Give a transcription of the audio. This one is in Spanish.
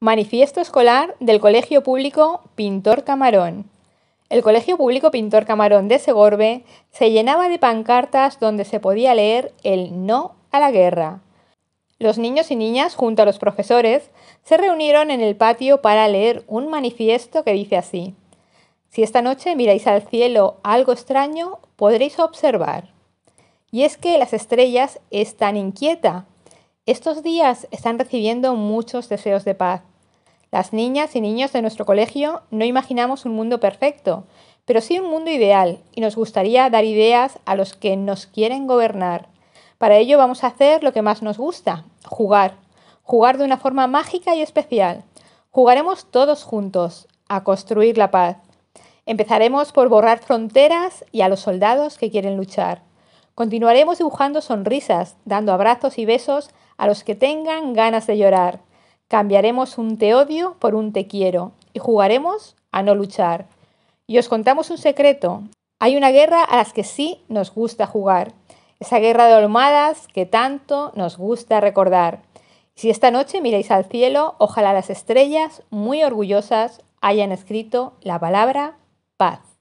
Manifiesto escolar del Colegio Público Pintor Camarón. El Colegio Público Pintor Camarón de Segorbe se llenaba de pancartas donde se podía leer el no a la guerra. Los niños y niñas, junto a los profesores, se reunieron en el patio para leer un manifiesto que dice así. Si esta noche miráis al cielo algo extraño, podréis observar. Y es que las estrellas están inquietas estos días están recibiendo muchos deseos de paz. Las niñas y niños de nuestro colegio no imaginamos un mundo perfecto, pero sí un mundo ideal, y nos gustaría dar ideas a los que nos quieren gobernar. Para ello vamos a hacer lo que más nos gusta, jugar. Jugar de una forma mágica y especial. Jugaremos todos juntos a construir la paz. Empezaremos por borrar fronteras y a los soldados que quieren luchar. Continuaremos dibujando sonrisas, dando abrazos y besos a los que tengan ganas de llorar. Cambiaremos un te odio por un te quiero y jugaremos a no luchar. Y os contamos un secreto. Hay una guerra a las que sí nos gusta jugar. Esa guerra de olmadas que tanto nos gusta recordar. Si esta noche miráis al cielo, ojalá las estrellas, muy orgullosas, hayan escrito la palabra paz.